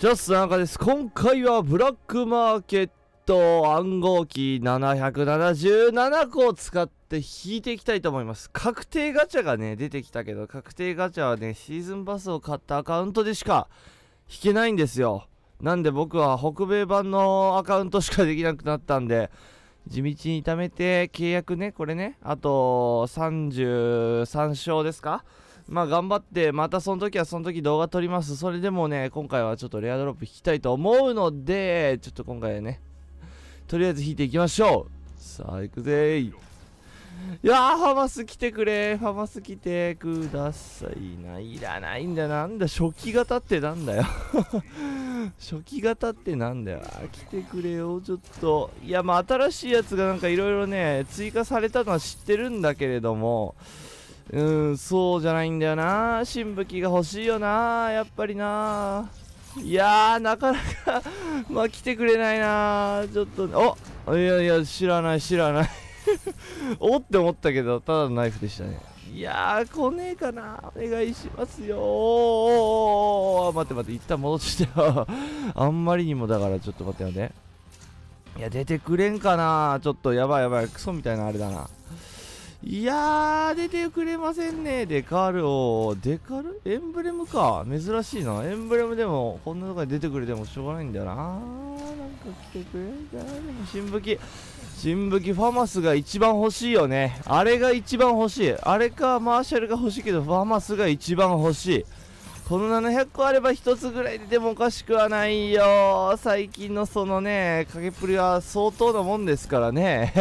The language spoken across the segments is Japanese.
ジャスんかです。今回はブラックマーケット暗号機777個を使って引いていきたいと思います。確定ガチャがね、出てきたけど、確定ガチャはね、シーズンパスを買ったアカウントでしか引けないんですよ。なんで僕は北米版のアカウントしかできなくなったんで、地道に貯めて契約ね、これね、あと33勝ですかまあ頑張って、またその時はその時動画撮ります。それでもね、今回はちょっとレアドロップ引きたいと思うので、ちょっと今回ね、とりあえず引いていきましょう。さあ、行くぜいやー、ファマス来てくれ。ファマス来てくださいな。いらないんだ。なんだ、初期型ってなんだよ 初期型ってなんだよ。来てくれよ、ちょっと。いや、まあ、新しいやつがなんかいろいろね、追加されたのは知ってるんだけれども、うんそうじゃないんだよな新武器が欲しいよなやっぱりないやーなかなか まあ来てくれないなちょっとおいやいや知らない知らない おって思ったけどただのナイフでしたねいやー来ねえかなお願いしますよー待って待って一旦戻してよあんまりにもだからちょっと待って待っていや出てくれんかなちょっとやばいやばいクソみたいなあれだないやー、出てくれませんね。デカールを。デカルエンブレムか。珍しいな。エンブレムでも、こんなとこに出てくれてもしょうがないんだよな。なんか来てくれんでも、新武器。新武器、ファマスが一番欲しいよね。あれが一番欲しい。あれか、マーシャルが欲しいけど、ファマスが一番欲しい。この700個あれば1つぐらい出てもおかしくはないよ。最近のそのね、っぷりは相当なもんですからね。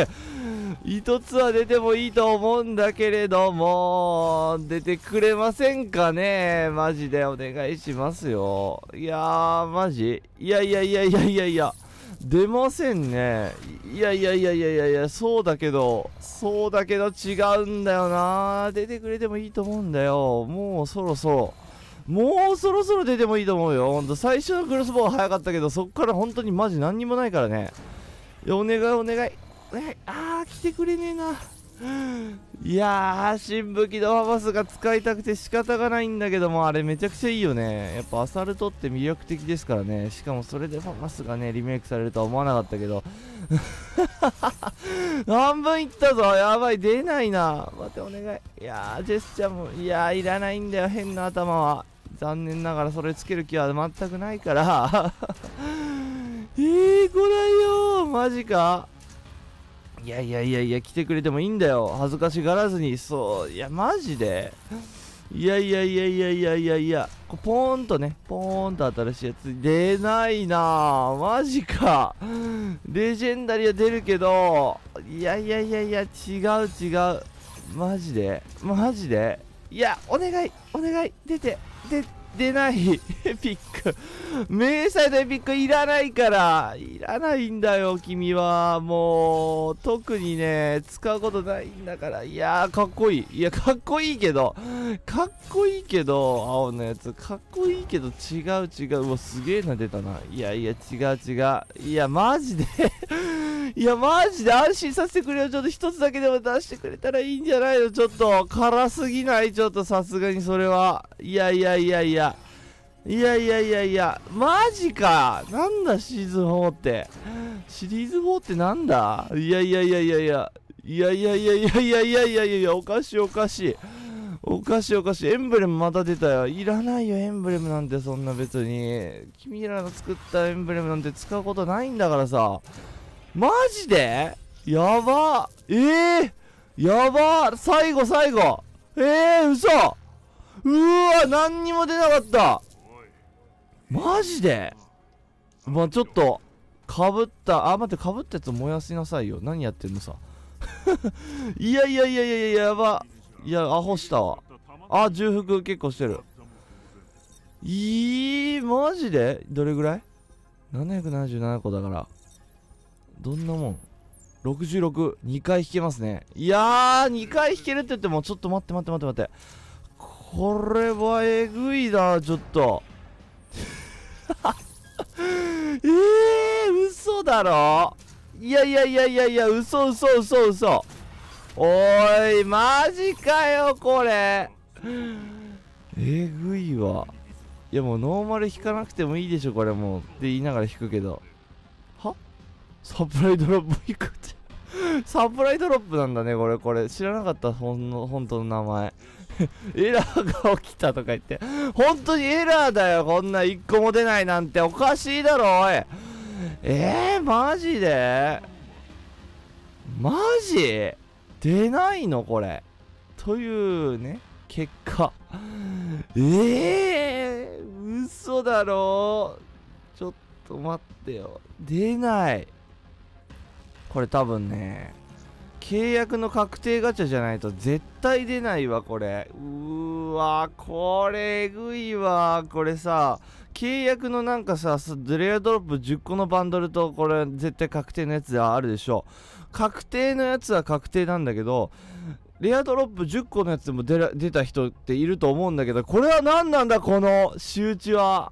一つは出てもいいと思うんだけれども、出てくれませんかねマジでお願いしますよ。いやー、マジ。いやいやいやいやいやいや。出ませんね。いやいやいやいやいやいや、そうだけど、そうだけど違うんだよな。出てくれてもいいと思うんだよ。もうそろそろ。もうそろそろ出てもいいと思うよ。ほんと、最初のクロスボウは早かったけど、そっから本当にマジ何にもないからね。お願いお願い。えああ、来てくれねえな。いやー、新武器ドハバスが使いたくて仕方がないんだけども、あれめちゃくちゃいいよね。やっぱアサルトって魅力的ですからね。しかもそれでファマスがね、リメイクされるとは思わなかったけど。半分いったぞ。やばい、出ないな。待って、お願い。いやー、ジェスチャーも、いやー、いらないんだよ、変な頭は。残念ながらそれつける気は全くないから。えー、来ないよマジかいやいやいやいや、来てくれてもいいんだよ。恥ずかしがらずに。そう。いや、マジで。いやいやいやいやいやいやいや。こポーンとね、ポーンと新しいやつ。出ないなマジか。レジェンダリーは出るけど、いやいやいやいや、違う違う。マジでマジでいや、お願いお願い出て出て出ないエ ピック迷彩とエピックいらないから。いらないんだよ、君は。もう、特にね、使うことないんだから。いやー、かっこいい。いや、かっこいいけど。かっこいいけど、青のやつ。かっこいいけど、違う違う。うわ、すげえな、出たな。いやいや、違う違う。いや、マジでいや、マジで安心させてくれよ。ちょっと一つだけでも出してくれたらいいんじゃないのちょっと、辛すぎないちょっとさすがにそれは。いやいやいやいや。いやいやいやいや、マジか。なんだシーズン4って。シリーズ4ってなんだいやいやいやいやいや。いやいやいやいやいやいやいやいやおかしいおかしい。おかしいおかしい。エンブレムまた出たよ。いらないよ、エンブレムなんてそんな別に。君らの作ったエンブレムなんて使うことないんだからさ。マジでやばええー、やば最後最後ええー、嘘うわ何にも出なかったマジでまあちょっとかぶったあ待ってかぶったやつ燃やしなさいよ何やってんのさ いやいやいやいやいややばいやアホしたわあ重複結構してるいいマジでどれぐらい777個だからどんなもん ?66!2 回引けますね。いやー、2回引けるって言っても、ちょっと待って待って待って待って。これはえぐいな、ちょっと。えー、嘘だろいやいやいやいやいや、嘘嘘嘘嘘。おい、マジかよ、これ。えぐいわ。いやもうノーマル引かなくてもいいでしょ、これもう。って言いながら引くけど。サプライドロップいくちゃんサプライドロップなんだね、これ、これ。知らなかった、ほんの、本当の名前。エラーが起きたとか言って。本当にエラーだよ、こんな1個も出ないなんて。おかしいだろ、おい。えー、マジでマジ出ないのこれ。というね、結果。ええー、嘘だろちょっと待ってよ。出ない。これ多分ね、契約の確定ガチャじゃないと絶対出ないわ、これ。うーわ、これえぐいわ。これさ、契約のなんかさ、レアドロップ10個のバンドルと、これ絶対確定のやつはあるでしょ。確定のやつは確定なんだけど、レアドロップ10個のやつも出出た人っていると思うんだけど、これは何なんだ、この仕打ちは。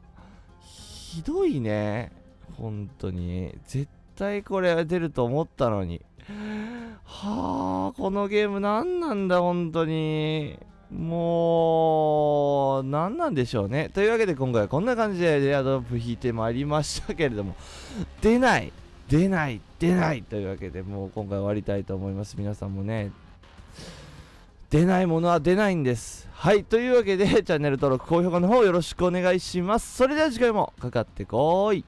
ひどいね。本当に。絶対これ出ると思ったのに。はあ、このゲーム何なんだ、本当に。もう、何なんでしょうね。というわけで今回はこんな感じでレアドロップ引いてまいりましたけれども、出ない出ない出ないというわけで、もう今回終わりたいと思います。皆さんもね、出ないものは出ないんです。はい、というわけで、チャンネル登録、高評価の方よろしくお願いします。それでは次回もかかってこーい。